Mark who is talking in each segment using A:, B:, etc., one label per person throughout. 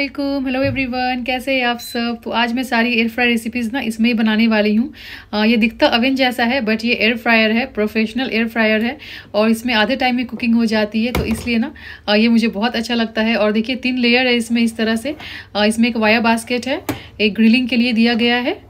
A: Aslam hello everyone कैसे हैं आप सब तो आज मैं सारी एयर फ्राई रेसिपीज़ ना इसमें ही बनाने वाली हूँ ये दिखता अवन जैसा है बट ये एयर फ्रायर है प्रोफेशनल एयर फ्रायर है और इसमें आधे टाइम में कुकिंग हो जाती है तो इसलिए ना ये मुझे बहुत अच्छा लगता है और देखिए तीन लेयर है इसमें इस तरह से इसमें एक वाया बास्केट है एक ग्रिलिंग के लिए दिया गया है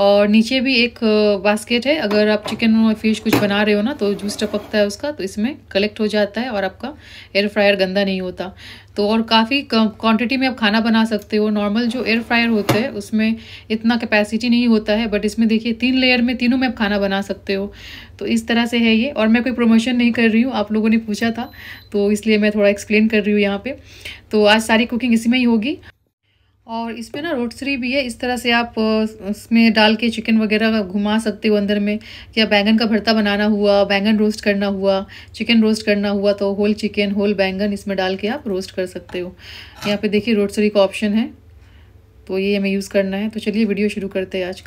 A: और नीचे भी एक बास्केट है अगर आप चिकन और फिश कुछ बना रहे हो ना तो जूस टपकता है उसका तो इसमें कलेक्ट हो जाता है और आपका एयर फ्रायर गंदा नहीं होता तो और काफ़ी क्वांटिटी में आप खाना बना सकते हो नॉर्मल जो एयर फ्रायर होते हैं उसमें इतना कैपेसिटी नहीं होता है बट इसमें देखिए तीन लेयर में तीनों में आप खाना बना सकते हो तो इस तरह से है ये और मैं कोई प्रमोशन नहीं कर रही हूँ आप लोगों ने पूछा था तो इसलिए मैं थोड़ा एक्सप्लेन कर रही हूँ यहाँ पर तो आज सारी कुकिंग इसी में ही होगी और इसमें ना रोटसरी भी है इस तरह से आप इसमें डाल के चिकन वगैरह घुमा सकते हो अंदर में या बैंगन का भरता बनाना हुआ बैंगन रोस्ट करना हुआ चिकन रोस्ट करना हुआ तो होल चिकन होल बैंगन इसमें डाल के आप रोस्ट कर सकते हो यहाँ पे देखिए रोटसरी का ऑप्शन है तो ये हमें यूज़ करना है तो चलिए वीडियो शुरू करते हैं आज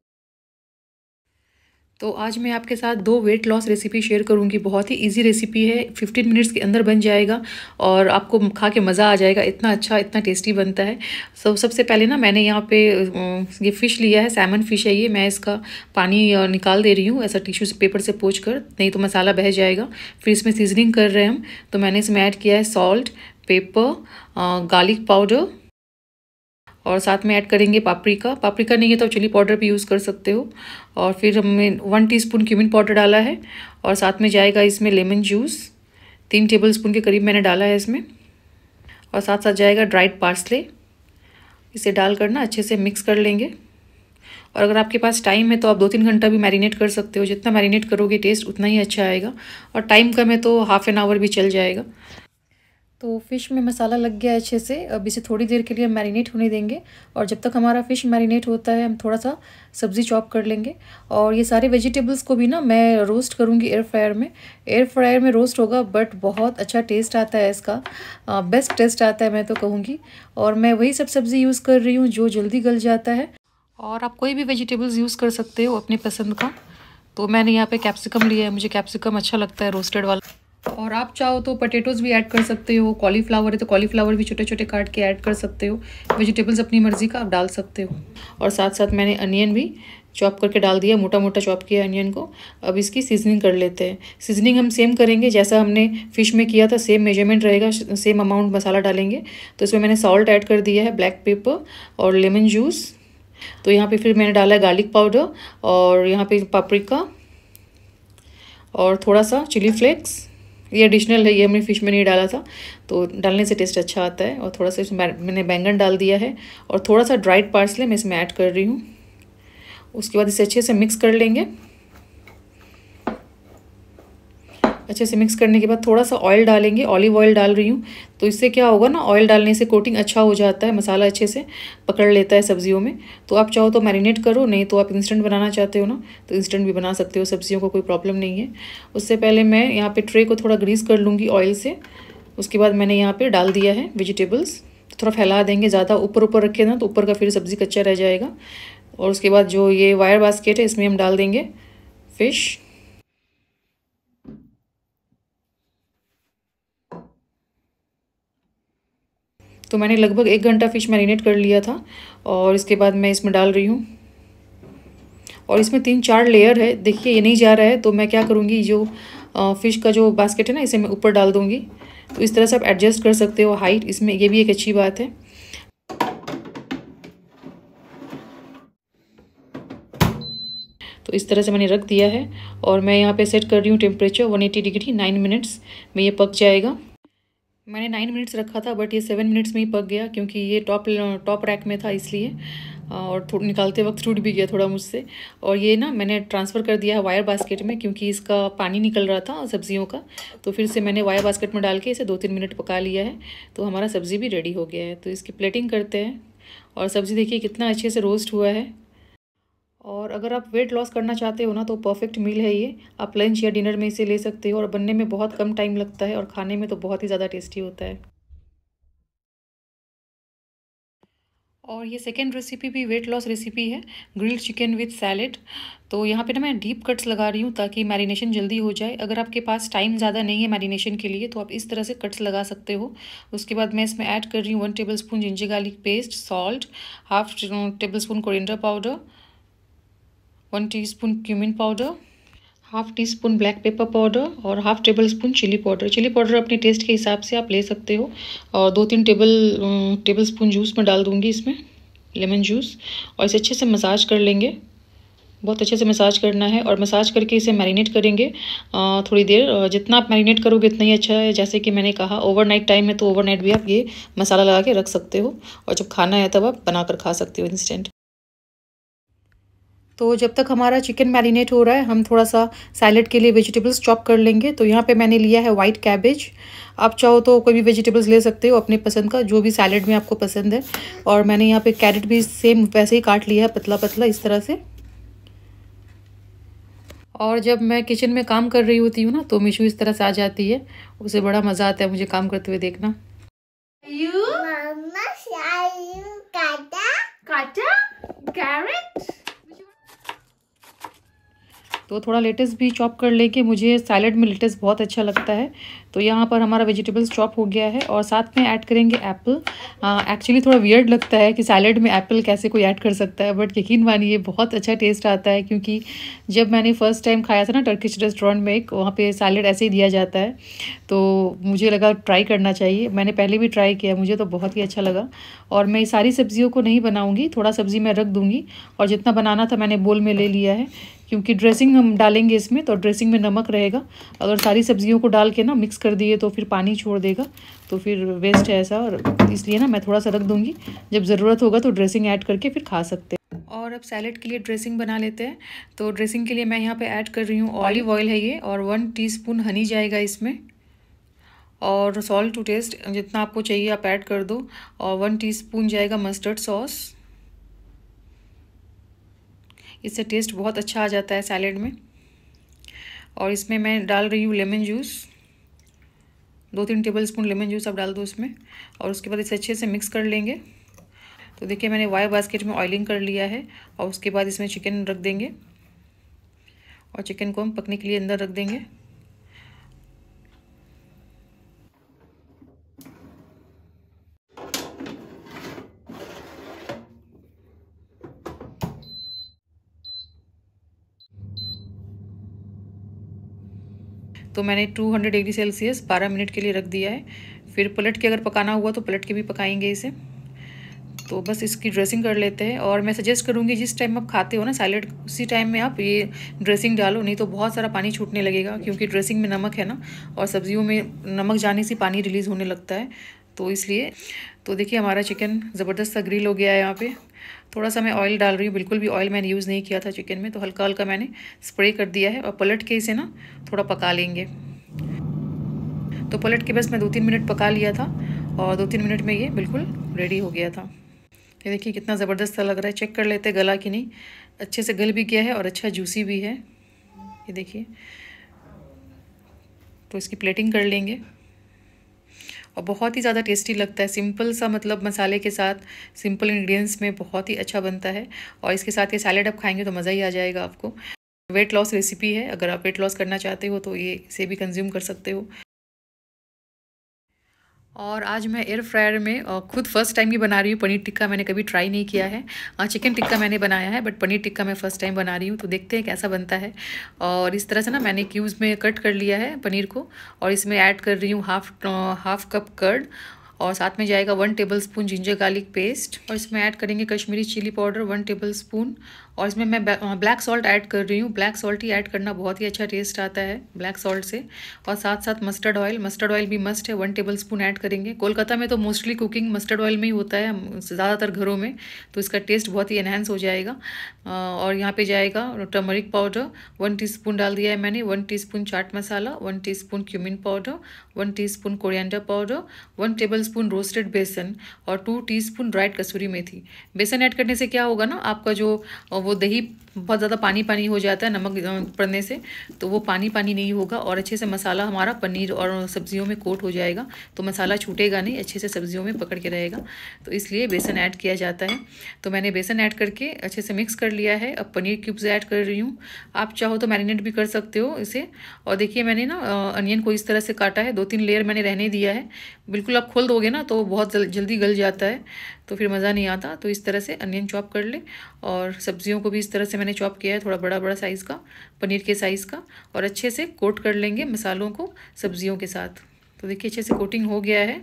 A: तो आज मैं आपके साथ दो वेट लॉस रेसिपी शेयर करूंगी बहुत ही इजी रेसिपी है 15 मिनट्स के अंदर बन जाएगा और आपको खा के मज़ा आ जाएगा इतना अच्छा इतना टेस्टी बनता है so, सबसे पहले ना मैंने यहाँ पे ये फ़िश लिया है सैमन फ़िश है ये मैं इसका पानी निकाल दे रही हूँ ऐसा टिश्यू से पेपर से पोच कर नहीं तो मसाला बह जाएगा फिर इसमें सीजनिंग कर रहे हैं हम तो मैंने इसमें ऐड किया है सॉल्ट पेपर गार्लिक पाउडर और साथ में ऐड करेंगे पापरिका पापरिका नहीं है तो आप चिली पाउडर भी यूज़ कर सकते हो और फिर हमने वन टीस्पून क्यूमिन पाउडर डाला है और साथ में जाएगा इसमें लेमन जूस तीन टेबल स्पून के करीब मैंने डाला है इसमें और साथ साथ जाएगा ड्राइड पार्सले इसे डाल कर ना अच्छे से मिक्स कर लेंगे और अगर आपके पास टाइम है तो आप दो तीन घंटा भी मैरिनेट कर सकते हो जितना मैरिनेट करोगे टेस्ट उतना ही अच्छा आएगा और टाइम कम है तो हाफ़ एन आवर भी चल जाएगा तो फ़िश में मसाला लग गया अच्छे से अब इसे थोड़ी देर के लिए मैरिनेट होने देंगे और जब तक हमारा फ़िश मैरिनेट होता है हम थोड़ा सा सब्ज़ी चॉप कर लेंगे और ये सारे वेजिटेबल्स को भी ना मैं रोस्ट करूँगी एयर फ्रायर में एयर फ्रायर में रोस्ट होगा बट बहुत अच्छा टेस्ट आता है इसका आ, बेस्ट टेस्ट आता है मैं तो कहूँगी और मैं वही सब सब्ज़ी यूज़ कर रही हूँ जो जल्दी गल जाता है और आप कोई भी वेजिटेबल्स यूज़ कर सकते हो अपने पसंद का तो मैंने यहाँ पर कैप्सिकम लिया है मुझे कैप्सिकम अच्छा लगता है रोस्टेड वाला और आप चाहो तो पटेटोज़ भी ऐड कर सकते हो कॉलीफ्लावर है तो कॉलीफ्लावर भी छोटे छोटे काट के ऐड कर सकते हो वेजिटेबल्स अपनी मर्ज़ी का आप डाल सकते हो और साथ साथ मैंने अनियन भी चॉप करके डाल दिया मोटा मोटा चॉप किया अनियन को अब इसकी सीजनिंग कर लेते हैं सीजनिंग हम सेम करेंगे जैसा हमने फ़िश में किया था सेम मेजरमेंट रहेगा सेम अमाउंट मसाला डालेंगे तो इसमें मैंने सॉल्ट ऐड कर दिया है ब्लैक पेपर और लेमन जूस तो यहाँ पे फिर मैंने डाला है गार्लिक पाउडर और यहाँ पे पापरिका और थोड़ा सा चिली फ्लेक्स ये एडिशनल है ये हमने फिश में नहीं डाला था तो डालने से टेस्ट अच्छा आता है और थोड़ा सा इसमें मैंने बैंगन डाल दिया है और थोड़ा सा ड्राइड पार्सले मैं इसमें ऐड कर रही हूँ उसके बाद इसे अच्छे से मिक्स कर लेंगे अच्छे से मिक्स करने के बाद थोड़ा सा ऑयल डालेंगे ऑलिव ऑयल डाल रही हूँ तो इससे क्या होगा ना ऑयल डालने से कोटिंग अच्छा हो जाता है मसाला अच्छे से पकड़ लेता है सब्जियों में तो आप चाहो तो मैरिनेट करो नहीं तो आप इंस्टेंट बनाना चाहते हो ना तो इंस्टेंट भी बना सकते हो सब्जियों को कोई प्रॉब्लम नहीं है उससे पहले मैं यहाँ पर ट्रे को थोड़ा ग्रीस कर लूँगी ऑयल से उसके बाद मैंने यहाँ पर डाल दिया है वेजिटेबल्स तो थोड़ा फैला देंगे ज़्यादा ऊपर ऊपर रखे ना तो ऊपर का फिर सब्ज़ी कच्चा रह जाएगा और उसके बाद जो ये वायर बास्केट है इसमें हम डाल देंगे फ़िश तो मैंने लगभग एक घंटा फ़िश मैरिनेट कर लिया था और इसके बाद मैं इसमें डाल रही हूँ और इसमें तीन चार लेयर है देखिए ये नहीं जा रहा है तो मैं क्या करूँगी जो फ़िश का जो बास्केट है ना इसे मैं ऊपर डाल दूँगी तो इस तरह से आप एडजस्ट कर सकते हो हाइट इसमें ये भी एक अच्छी बात है तो इस तरह से मैंने रख दिया है और मैं यहाँ पे सेट कर रही हूँ टेम्परेचर 180 डिग्री 9 मिनट्स में ये पक जाएगा मैंने नाइन मिनट्स रखा था बट ये सेवन मिनट्स में ही पक गया क्योंकि ये टॉप टॉप रैक में था इसलिए और थोड़ा निकालते वक्त टूट भी गया थोड़ा मुझसे और ये ना मैंने ट्रांसफ़र कर दिया है वायर बास्केट में क्योंकि इसका पानी निकल रहा था सब्जियों का तो फिर से मैंने वायर बास्केट में डाल के इसे दो तीन मिनट पका लिया है तो हमारा सब्ज़ी भी रेडी हो गया है तो इसकी प्लेटिंग करते हैं और सब्ज़ी देखिए कितना अच्छे से रोस्ट हुआ है और अगर आप वेट लॉस करना चाहते हो ना तो परफेक्ट मील है ये आप लंच या डिनर में इसे ले सकते हो और बनने में बहुत कम टाइम लगता है और खाने में तो बहुत ही ज़्यादा टेस्टी होता है और ये सेकेंड रेसिपी भी वेट लॉस रेसिपी है ग्रिल्ड चिकन विथ सैलेड तो यहाँ पे ना मैं डीप कट्स लगा रही हूँ ताकि मैरिनेशन जल्दी हो जाए अगर आपके पास टाइम ज़्यादा नहीं है मैरिनेशन के लिए तो आप इस तरह से कट्स लगा सकते हो उसके बाद मैं इसमें ऐड कर रही हूँ one tablespoon ginger garlic paste salt half tablespoon coriander powder one teaspoon cumin powder half teaspoon black pepper powder और half tablespoon chilli powder chilli powder अपने टेस्ट के हिसाब से आप ले सकते हो और दो तीन टेबल टेबल स्पून जूस में डाल दूँगी इसमें लेमन जूस और इसे अच्छे से मसाज कर लेंगे बहुत अच्छे से मसाज करना है और मसाज करके इसे मैरिनेट करेंगे थोड़ी देर जितना आप मैरिनेट करोगे उतना ही अच्छा है जैसे कि मैंने कहा ओवरनाइट टाइम है तो ओवरनाइट भी आप ये मसाला लगा के रख सकते हो और जब खाना है तब आप बनाकर खा सकते हो इंस्टेंट तो जब तक हमारा चिकन मैरिनेट हो रहा है हम थोड़ा सा सैलड के लिए वेजिटेबल्स चॉप कर लेंगे तो यहाँ पे मैंने लिया है वाइट कैबेज आप चाहो तो कोई भी वेजिटेबल्स ले सकते हो अपने पसंद का जो भी सैलड में आपको पसंद है और मैंने यहाँ पे कैरेट भी सेम वैसे ही काट लिया है पतला पतला इस तरह से और जब मैं किचन में काम कर रही होती हूँ ना तो मिशू इस तरह से आ जाती है उसे बड़ा मज़ा आता है मुझे काम करते हुए देखना तो थोड़ा लेटेस भी चॉप कर लेके मुझे सैलड में लेटेस बहुत अच्छा लगता है तो यहाँ पर हमारा वेजिटेबल्स चॉप हो गया है और साथ में ऐड करेंगे एप्पल एक्चुअली थोड़ा वियर्ड लगता है कि सैलड में एप्पल कैसे कोई ऐड कर सकता है बट यकीन मानिए बहुत अच्छा टेस्ट आता है क्योंकि जब मैंने फ़र्स्ट टाइम खाया था ना टर्किश रेस्टोरेंट में एक वहाँ पर सैलड ऐसे ही दिया जाता है तो मुझे लगा ट्राई करना चाहिए मैंने पहले भी ट्राई किया मुझे तो बहुत ही अच्छा लगा और मैं सारी सब्जियों को नहीं बनाऊँगी थोड़ा सब्ज़ी मैं रख दूँगी और जितना बनाना था मैंने बोल में ले लिया है क्योंकि ड्रेसिंग हम डालेंगे इसमें तो ड्रेसिंग में नमक रहेगा अगर सारी सब्जियों को डाल के ना मिक्स कर दिए तो फिर पानी छोड़ देगा तो फिर वेस्ट है ऐसा और इसलिए ना मैं थोड़ा सा रख दूँगी जब ज़रूरत होगा तो ड्रेसिंग ऐड करके फिर खा सकते हैं और अब सैलड के लिए ड्रेसिंग बना लेते हैं तो ड्रेसिंग के लिए मैं यहाँ पे ऐड कर रही हूँ ऑलिव ऑयल है ये और वन टीस्पून हनी जाएगा इसमें और सॉल्ट टू टेस्ट जितना आपको चाहिए आप ऐड कर दो और वन टीस्पून जाएगा मस्टर्ड सॉस इससे टेस्ट बहुत अच्छा आ जाता है सैलेड में और इसमें मैं डाल रही हूँ लेमन जूस दो तीन टेबल स्पून लेमन जूस आप डाल दो उसमें और उसके बाद इसे अच्छे से मिक्स कर लेंगे तो देखिए मैंने वायर बास्केट में ऑयलिंग कर लिया है और उसके बाद इसमें चिकन रख देंगे और चिकन को हम पकने के लिए अंदर रख देंगे तो मैंने 200 डिग्री सेल्सियस 12 मिनट के लिए रख दिया है फिर पलट के अगर पकाना हुआ तो पलट के भी पकाएंगे इसे तो बस इसकी ड्रेसिंग कर लेते हैं और मैं सजेस्ट करूँगी जिस टाइम आप खाते हो ना सैलेड उसी टाइम में आप ये ड्रेसिंग डालो नहीं तो बहुत सारा पानी छूटने लगेगा क्योंकि ड्रेसिंग में नमक है ना और सब्जियों में नमक जाने से पानी रिलीज़ होने लगता है तो इसलिए तो देखिए हमारा चिकन ज़बरदस्त सा ग्रिल हो गया है यहाँ पे थोड़ा सा मैं ऑयल डाल रही हूँ बिल्कुल भी ऑयल मैंने यूज़ नहीं किया था चिकन में तो हल्का हल्का मैंने स्प्रे कर दिया है और पलट के इसे ना थोड़ा पका लेंगे तो पलट के बस मैं दो तीन मिनट पका लिया था और दो तीन मिनट में ये बिल्कुल रेडी हो गया था ये देखिए कितना ज़बरदस्त लग रहा है चेक कर लेते गला कि नहीं अच्छे से गल भी गया है और अच्छा जूसी भी है ये देखिए तो इसकी प्लेटिंग कर लेंगे और बहुत ही ज़्यादा टेस्टी लगता है सिंपल सा मतलब मसाले के साथ सिंपल इंग्रेडिएंट्स में बहुत ही अच्छा बनता है और इसके साथ ये सैलड आप खाएंगे तो मज़ा ही आ जाएगा आपको वेट लॉस रेसिपी है अगर आप वेट लॉस करना चाहते हो तो ये इसे भी कंज्यूम कर सकते हो और आज मैं एयर फ्रायर में खुद फर्स्ट टाइम ही बना रही हूँ पनीर टिक्का मैंने कभी ट्राई नहीं किया है चिकन टिक्का मैंने बनाया है बट पनीर टिक्का मैं फर्स्ट टाइम बना रही हूँ तो देखते हैं कैसा बनता है और इस तरह से ना मैंने क्यूब्स में कट कर लिया है पनीर को और इसमें ऐड कर रही हूँ हाफ हाफ कप कर्ड और साथ में जाएगा one tablespoon ginger garlic paste और इसमें ऐड करेंगे Kashmiri chilli powder one tablespoon और इसमें मैं ब्लैक सॉल्ट ऐड कर रही हूँ ब्लैक सॉल्ट ही ऐड करना बहुत ही अच्छा टेस्ट आता है ब्लैक सॉल्ट से और साथ साथ मस्टर्ड ऑयल मस्टर्ड ऑयल भी मस्ट है वन टेबल स्पून ऐड करेंगे कोलकाता में तो मोस्टली कुकिंग मस्टर्ड ऑयल में ही होता है ज़्यादातर घरों में तो इसका टेस्ट बहुत ही एनहेंस हो जाएगा और यहाँ पर जाएगा टर्मरिक पाउडर वन टी डाल दिया है मैंने वन टी चाट मसाला one T cumin powder one teaspoon powder one tablespoon roasted बेसन और टू टी स्पून ड्राइड कसूरी मेथी बेसन ऐड करने से क्या होगा ना आपका जो वो दही बहुत ज़्यादा पानी पानी हो जाता है नमक पड़ने से तो वो पानी पानी नहीं होगा और अच्छे से मसाला हमारा पनीर और सब्जियों में कोट हो जाएगा तो मसाला छूटेगा नहीं अच्छे से सब्जियों में पकड़ के रहेगा तो इसलिए बेसन ऐड किया जाता है तो मैंने बेसन ऐड करके अच्छे से मिक्स कर लिया है अब पनीर क्यूब्स ऐड कर रही हूँ आप चाहो तो मैरिनेट भी कर सकते हो इसे और देखिए मैंने ना अनियन को इस तरह से काटा है दो तीन लेयर मैंने रहने दिया है बिल्कुल आप खोल दोगे ना तो बहुत जल्दी गल जाता है तो फिर मज़ा नहीं आता तो इस तरह से अनियन चॉप कर ले और सब्जियों को भी इस तरह से मैंने चॉप किया है थोड़ा बड़ा बड़ा साइज़ का पनीर के साइज़ का और अच्छे से कोट कर लेंगे मसालों को सब्जियों के साथ तो देखिए अच्छे से कोटिंग हो गया है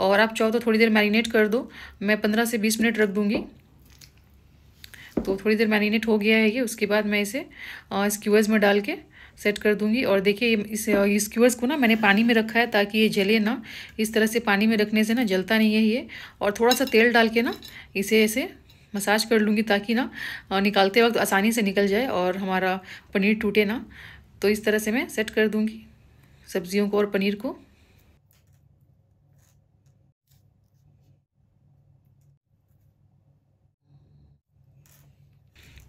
A: और आप चाहो तो थोड़ी देर मैरिनेट कर दो मैं पंद्रह से बीस मिनट रख दूँगी तो थोड़ी देर मैरिनेट हो गया है ये उसके बाद मैं इसे स्क्यूअर्स में डाल के सेट कर दूंगी और देखिए इस स्क्यूअर्स को ना मैंने पानी में रखा है ताकि ये जले ना इस तरह से पानी में रखने से ना जलता नहीं है ये और थोड़ा सा तेल डाल के ना इसे ऐसे मसाज कर लूँगी ताकि ना निकालते वक्त आसानी से निकल जाए और हमारा पनीर टूटे ना तो इस तरह से मैं सेट कर दूँगी सब्जियों को और पनीर को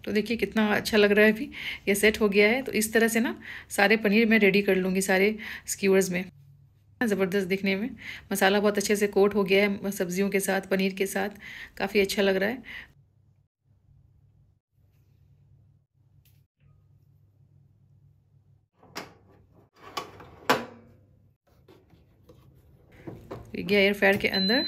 A: तो देखिए कितना अच्छा लग रहा है अभी ये सेट हो गया है तो इस तरह से ना सारे पनीर मैं रेडी कर लूँगी सारे स्क्यूअर्स में ज़बरदस्त दिखने में मसाला बहुत अच्छे से कोट हो गया है सब्जियों के साथ पनीर के साथ काफ़ी अच्छा लग रहा है गया एयर फ्रायर के अंदर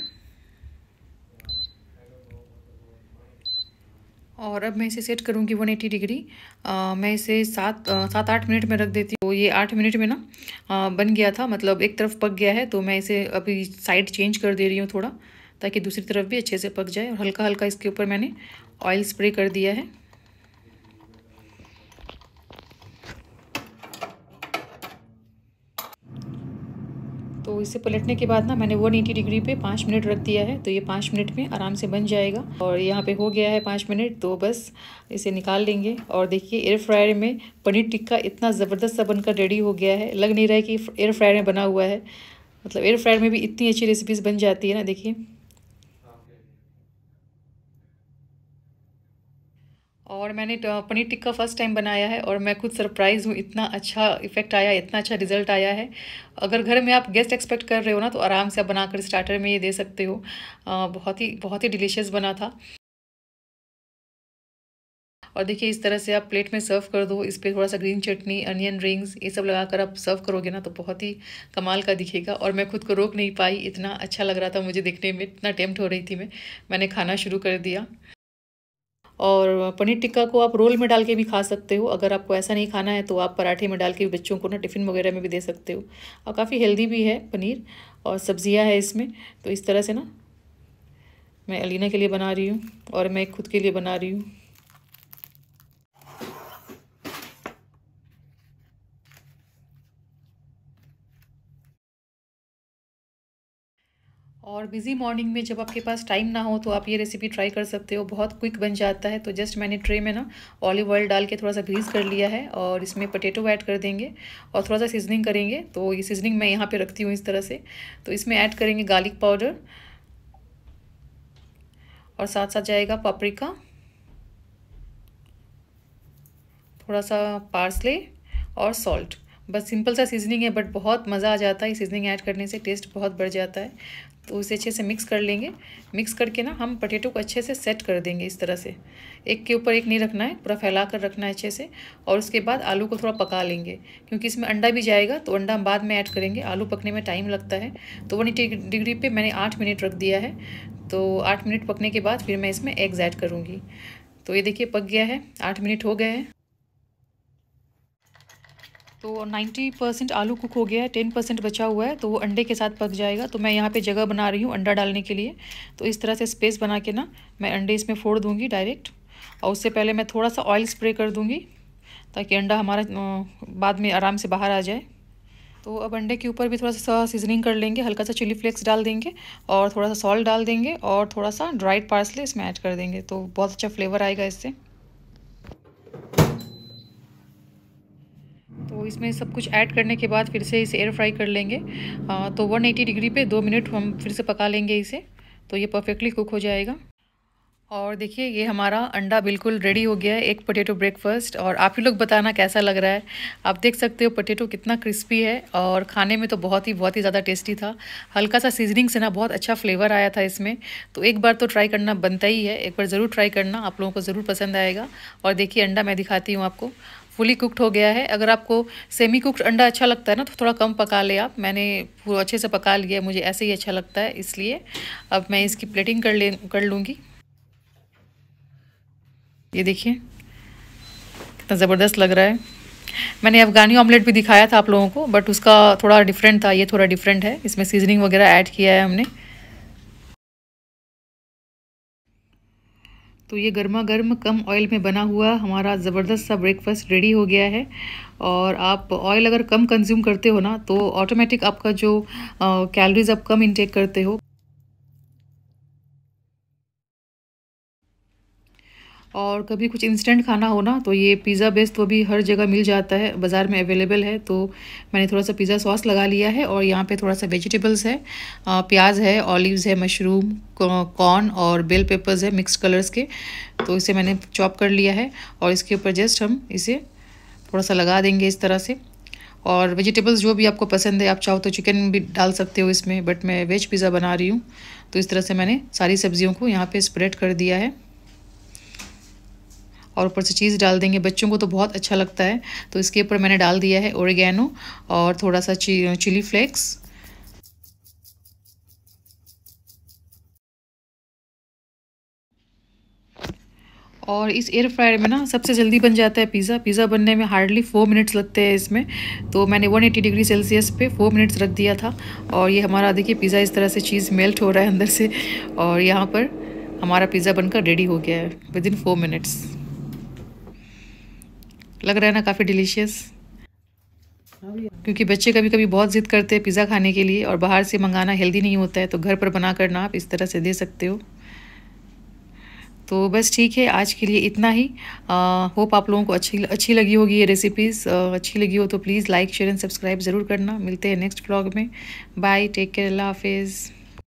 A: और अब मैं इसे सेट करूँगी 180 डिग्री आ, मैं इसे सात सात आठ मिनट में रख देती हूँ ये आठ मिनट में ना आ, बन गया था मतलब एक तरफ पक गया है तो मैं इसे अभी साइड चेंज कर दे रही हूँ थोड़ा ताकि दूसरी तरफ भी अच्छे से पक जाए और हल्का हल्का इसके ऊपर मैंने ऑयल स्प्रे कर दिया है तो इसे पलटने के बाद ना मैंने 180 डिग्री पे पाँच मिनट रख दिया है तो ये पाँच मिनट में आराम से बन जाएगा और यहाँ पे हो गया है पाँच मिनट तो बस इसे निकाल लेंगे और देखिए एयर फ्रायर में पनीर टिक्का इतना ज़बरदस्त सा बनकर रेडी हो गया है लग नहीं रहा है कि एयर फ्रायर में बना हुआ है मतलब एयर फ्रायर में भी इतनी अच्छी रेसिपीज़ बन जाती है ना देखिए और मैंने पनीर टिक्का फर्स्ट टाइम बनाया है और मैं खुद सरप्राइज़ हूँ इतना अच्छा इफेक्ट आया इतना अच्छा रिजल्ट आया है अगर घर में आप गेस्ट एक्सपेक्ट कर रहे हो ना तो आराम से आप बनाकर स्टार्टर में ये दे सकते हो आ, बहुत ही बहुत ही डिलीशियस बना था और देखिए इस तरह से आप प्लेट में सर्व कर दो इस पर थोड़ा सा ग्रीन चटनी अनियन रिंग्स ये सब लगा कर आप सर्व करोगे ना तो बहुत ही कमाल का दिखेगा और मैं खुद को रोक नहीं पाई इतना अच्छा लग रहा था मुझे देखने में इतना टेम्प्ट हो रही थी मैं मैंने खाना शुरू कर दिया और पनीर टिक्का को आप रोल में डाल के भी खा सकते हो अगर आपको ऐसा नहीं खाना है तो आप पराठे में डाल के भी बच्चों को ना टिफ़िन वगैरह में भी दे सकते हो और काफ़ी हेल्दी भी है पनीर और सब्जियां है इसमें तो इस तरह से ना मैं अलीना के लिए बना रही हूँ और मैं खुद के लिए बना रही हूँ और बिज़ी मॉर्निंग में जब आपके पास टाइम ना हो तो आप ये रेसिपी ट्राई कर सकते हो बहुत क्विक बन जाता है तो जस्ट मैंने ट्रे में ना ऑलिव ऑयल डाल के थोड़ा सा ग्रीस कर लिया है और इसमें पटेटो ऐड कर देंगे और थोड़ा सा सीजनिंग करेंगे तो ये सीजनिंग मैं यहाँ पे रखती हूँ इस तरह से तो इसमें ऐड करेंगे गार्लिक पाउडर और साथ साथ जाएगा पापरिका थोड़ा सा पार्सले और सॉल्ट बस सिंपल सा सीजनिंग है बट बहुत मज़ा आ जाता है सीजनिंग ऐड करने से टेस्ट बहुत बढ़ जाता है तो उसे अच्छे से मिक्स कर लेंगे मिक्स करके ना हम पटेटो को अच्छे से सेट कर देंगे इस तरह से एक के ऊपर एक नहीं रखना है पूरा फैला कर रखना है अच्छे से और उसके बाद आलू को थोड़ा पका लेंगे क्योंकि इसमें अंडा भी जाएगा तो अंडा हम बाद में ऐड करेंगे आलू पकने में टाइम लगता है तो वन डिग्री पर मैंने आठ मिनट रख दिया है तो आठ मिनट पकने के बाद फिर मैं इसमें एग्स ऐड करूँगी तो ये देखिए पक गया है आठ मिनट हो गए हैं तो 90 परसेंट आलू कुक हो गया है 10 परसेंट बचा हुआ है तो वो अंडे के साथ पक जाएगा तो मैं यहाँ पे जगह बना रही हूँ अंडा डालने के लिए तो इस तरह से स्पेस बना के ना मैं अंडे इसमें फोड़ दूँगी डायरेक्ट और उससे पहले मैं थोड़ा सा ऑयल स्प्रे कर दूँगी ताकि अंडा हमारा बाद में आराम से बाहर आ जाए तो अब अंडे के ऊपर भी थोड़ा सा सीजनिंग कर लेंगे हल्का सा चिली फ्लेक्स डाल देंगे और थोड़ा सा सॉल्ट डाल देंगे और थोड़ा सा ड्राइड पार्सले इसमें ऐड कर देंगे तो बहुत अच्छा फ्लेवर आएगा इससे तो इसमें सब कुछ ऐड करने के बाद फिर से इसे एयर फ्राई कर लेंगे आ, तो 180 डिग्री पे दो मिनट हम फिर से पका लेंगे इसे तो ये परफेक्टली कुक हो जाएगा और देखिए ये हमारा अंडा बिल्कुल रेडी हो गया है एक पोटैटो ब्रेकफास्ट और आप ही लोग बताना कैसा लग रहा है आप देख सकते हो पोटैटो कितना क्रिस्पी है और खाने में तो बहुत ही बहुत ही ज़्यादा टेस्टी था हल्का सा सीजनिंग से ना बहुत अच्छा फ्लेवर आया था इसमें तो एक बार तो ट्राई करना बनता ही है एक बार ज़रूर ट्राई करना आप लोगों को ज़रूर पसंद आएगा और देखिए अंडा मैं दिखाती हूँ आपको फुली कुकड हो गया है अगर आपको सेमी कुकड अंडा अच्छा लगता है ना तो थोड़ा कम पका ले आप मैंने पूरा अच्छे से पका लिया मुझे ऐसे ही अच्छा लगता है इसलिए अब मैं इसकी प्लेटिंग कर ले कर लूँगी ये देखिए कितना ज़बरदस्त लग रहा है मैंने अफ़गानी ऑमलेट भी दिखाया था आप लोगों को बट उसका थोड़ा डिफरेंट था ये थोड़ा डिफरेंट है इसमें सीजनिंग वगैरह ऐड किया है हमने तो ये गर्मा गर्म कम ऑयल में बना हुआ हमारा ज़बरदस्त सा ब्रेकफास्ट रेडी हो गया है और आप ऑयल अगर कम कंज्यूम करते हो ना तो ऑटोमेटिक आपका जो कैलोरीज़ आप कम इनटेक करते हो और कभी कुछ इंस्टेंट खाना हो ना तो ये पिज़्ज़ा बेस तो अभी हर जगह मिल जाता है बाज़ार में अवेलेबल है तो मैंने थोड़ा सा पिज़्ज़ा सॉस लगा लिया है और यहाँ पे थोड़ा सा वेजिटेबल्स है प्याज है ऑलिव्स है मशरूम कॉर्न और बेल पेपर्स है मिक्स कलर्स के तो इसे मैंने चॉप कर लिया है और इसके ऊपर जस्ट हम इसे थोड़ा सा लगा देंगे इस तरह से और वेजिटेबल्स जो भी आपको पसंद है आप चाहो तो चिकन भी डाल सकते हो इसमें बट मैं वेज पिज़्ज़ा बना रही हूँ तो इस तरह से मैंने सारी सब्जियों को यहाँ पे स्प्रेड कर दिया है और ऊपर से चीज़ डाल देंगे बच्चों को तो बहुत अच्छा लगता है तो इसके ऊपर मैंने डाल दिया है ओरिगैनो और थोड़ा सा चिली फ्लेक्स और इस एयर फ्रायर में ना सबसे जल्दी बन जाता है पिज़्ज़ा पिज़्ज़ा बनने में हार्डली फोर मिनट्स लगते हैं इसमें तो मैंने 180 डिग्री सेल्सियस पे फोर मिनट्स रख दिया था और ये हमारा देखिए पिज़्ज़ा इस तरह से चीज़ मेल्ट हो रहा है अंदर से और यहाँ पर हमारा पिज़्ज़ा बनकर रेडी हो गया है विद इन फोर मिनट्स लग रहा है ना काफ़ी डिलीशियस क्योंकि बच्चे कभी कभी बहुत ज़िद करते हैं पिज़्ज़ा खाने के लिए और बाहर से मंगाना हेल्दी नहीं होता है तो घर पर बना करना आप इस तरह से दे सकते हो तो बस ठीक है आज के लिए इतना ही होप आप लोगों को अच्छी अच्छी लगी होगी ये रेसिपीज़ अच्छी लगी हो तो please like share and subscribe ज़रूर करना मिलते हैं नेक्स्ट ब्लॉग में बाय टेक केयर अल्लाह हाफिज़